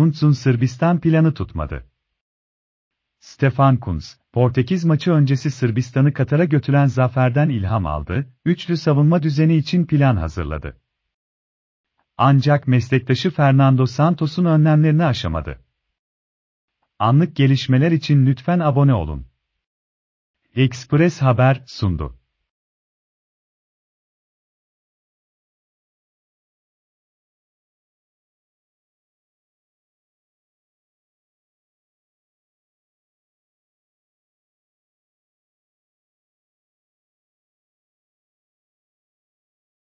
Kuntz'un Sırbistan planı tutmadı. Stefan Kuntz, Portekiz maçı öncesi Sırbistan'ı Katar'a götüren zaferden ilham aldı, üçlü savunma düzeni için plan hazırladı. Ancak meslektaşı Fernando Santos'un önlemlerini aşamadı. Anlık gelişmeler için lütfen abone olun. Express Haber sundu.